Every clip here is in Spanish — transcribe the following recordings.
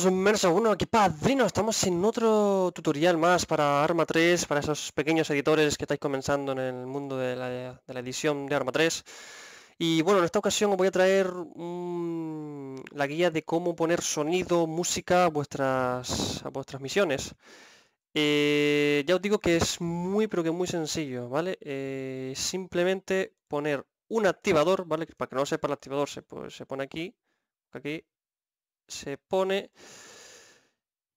todos uno, qué padrino, estamos en otro tutorial más para Arma 3, para esos pequeños editores que estáis comenzando en el mundo de la, edición de Arma 3. Y bueno, en esta ocasión os voy a traer la guía de cómo poner sonido, música a vuestras, a vuestras misiones. Eh, ya os digo que es muy, pero que muy sencillo, ¿vale? Eh, simplemente poner un activador, ¿vale? Para que no sepa el activador, se, pues, se pone aquí, aquí, se pone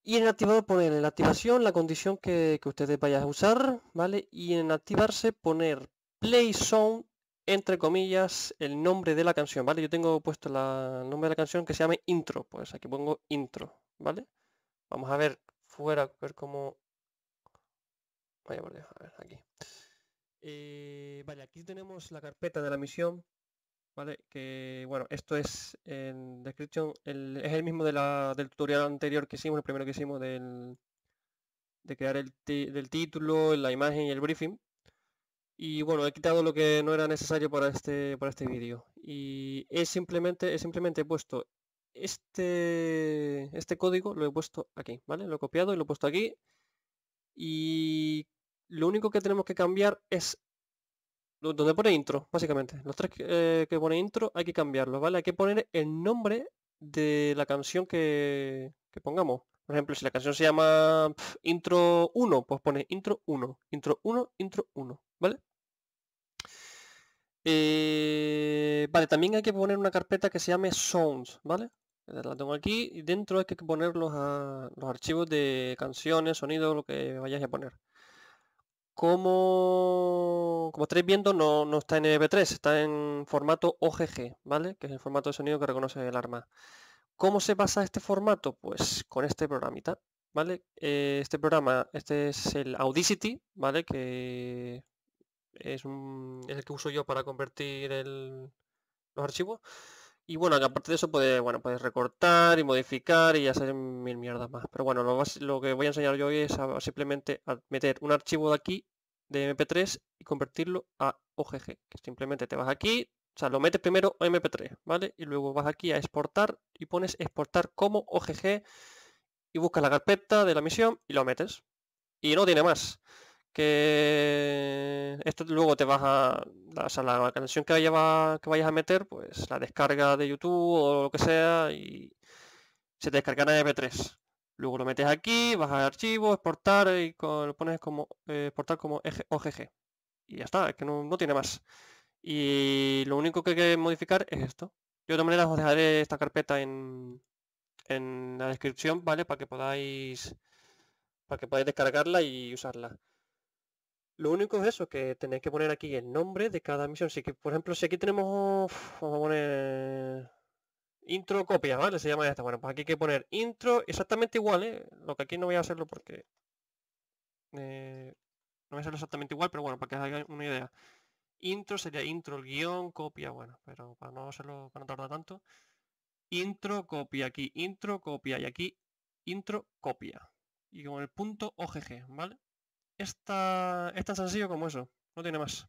y en activar poner en la activación la condición que, ustedes vayan a usar, ¿vale? Y en activarse poner play sound entre comillas el nombre de la canción, ¿vale? Yo tengo puesto la, el nombre de la canción que se llame intro, pues aquí pongo intro, ¿vale? Vamos a ver fuera, a ver cómo... Vaya a ver, aquí. Eh, vale, aquí tenemos la carpeta de la misión ¿vale? Que bueno, esto es en description, el, es el mismo de la, del tutorial anterior que hicimos, el primero que hicimos del, de crear el, del título, la imagen y el briefing. Y bueno, he quitado lo que no era necesario para este, para este vídeo. Y he simplemente, he simplemente puesto este, este código, lo he puesto aquí, ¿vale? Lo he copiado y lo he puesto aquí. Y lo único que tenemos que cambiar es donde pone intro, básicamente. Los tres eh, que pone intro hay que cambiarlos, ¿vale? Hay que poner el nombre de la canción que, pongamos. Por ejemplo, si la canción se llama intro 1, pues pone intro 1, intro 1, intro 1, ¿vale? Eh, vale, también hay que poner una carpeta que se llame sounds, ¿vale? Eh, la tengo aquí y dentro hay que poner los, ah, los archivos de canciones, sonido, lo que vayáis a poner como, como estáis viendo, no, está en MP3, e está en formato OGG, ¿vale? Que es el formato de sonido que reconoce el arma. ¿Cómo se basa este formato? Pues con este programita, ¿vale? Eh, este programa, este es el Audicity, ¿vale? Que es, el que uso yo para convertir el, los archivos. Y bueno, que aparte de eso puede, bueno, puedes recortar y modificar y hacer mil mierdas más. Pero bueno, lo, que voy a enseñar yo hoy es simplemente a meter un archivo de aquí, de MP3, y convertirlo a OGG. Que simplemente te vas aquí, o sea, lo metes primero MP3, ¿vale? Y luego vas aquí a exportar y pones exportar como OGG y buscas la carpeta de la misión y lo metes. Y no tiene más. Que esto luego te vas a la, canción que, vayas a meter, pues la descarga de YouTube o lo que sea y se descargará en MP3. Luego lo metes aquí, vas al archivo, exportar y lo pones como eh, exportar como OGG. Y ya está, es que no, tiene más. Y lo único que hay que modificar es esto. Yo de otra manera os dejaré esta carpeta en, en la descripción, ¿vale? Para que podáis para que podáis descargarla y usarla. Lo único es eso, que tenéis que poner aquí el nombre de cada misión. Sí que, por ejemplo, si aquí tenemos, vamos a poner intro copia, ¿vale? Se llama esta. Bueno, pues aquí hay que poner intro exactamente igual, ¿eh? Lo que aquí no voy a hacerlo porque eh, no voy a hacerlo exactamente igual, pero bueno, para que os hagáis una idea. Intro sería intro, el guión, copia, bueno, pero para no hacerlo, para no tardar tanto. Intro, copia, aquí, intro, copia, y aquí, intro, copia. Y con el punto OGG, ¿vale? Esta, es tan sencillo como eso, no tiene más.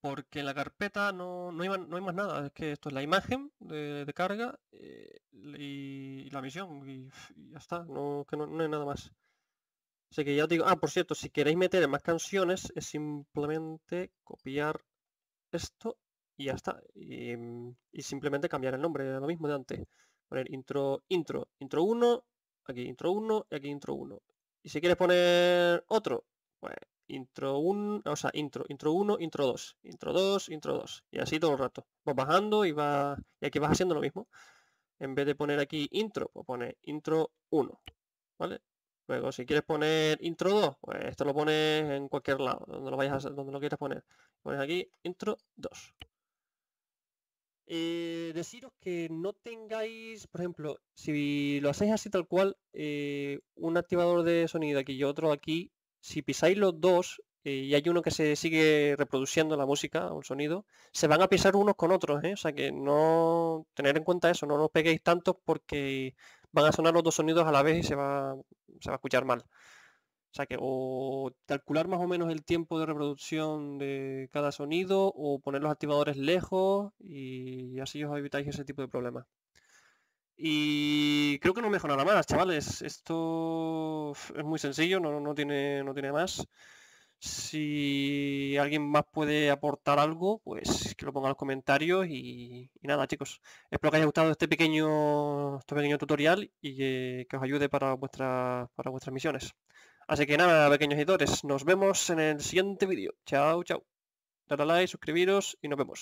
Porque en la carpeta no, no, hay, más nada, es que esto es la imagen de, carga eh, y, la misión, y, ya está, no, que no, hay nada más. Así que ya os digo, ah, por cierto, si queréis meter más canciones, es simplemente copiar esto y ya está. Mm, y, simplemente cambiar el nombre, lo mismo de antes. Poner intro, intro, intro 1, aquí intro 1 y aquí intro 1. Y si quieres poner otro, pues intro 1, o sea, intro, intro 1, intro 2, intro 2, intro 2. Y así todo el rato. Vas bajando y va... Y aquí vas haciendo lo mismo. En vez de poner aquí intro, pues pones intro 1. ¿Vale? Luego, si quieres poner intro 2, pues esto lo pones en cualquier lado, lo a, donde lo quieras poner. Pones aquí intro 2. Eh, deciros que no tengáis, por ejemplo, si lo hacéis así tal cual, eh, un activador de sonido aquí y otro aquí, si pisáis los dos eh, y hay uno que se sigue reproduciendo la música o el sonido, se van a pisar unos con otros, ¿eh? o sea que no tener en cuenta eso, no os peguéis tantos porque van a sonar los dos sonidos a la vez y se va, se va a escuchar mal sea que o calcular más o menos el tiempo de reproducción de cada sonido o poner los activadores lejos y así os evitáis ese tipo de problemas. Y creo que no nada más, chavales. Esto es muy sencillo, no, tiene, no tiene más. Si alguien más puede aportar algo, pues que lo ponga en los comentarios. Y, nada, chicos. Espero que haya gustado este pequeño, este pequeño tutorial y que, os ayude para vuestras, para vuestras misiones. Así que nada, pequeños editores, nos vemos en el siguiente vídeo. Chao, chao. Dale a like, suscribiros y nos vemos.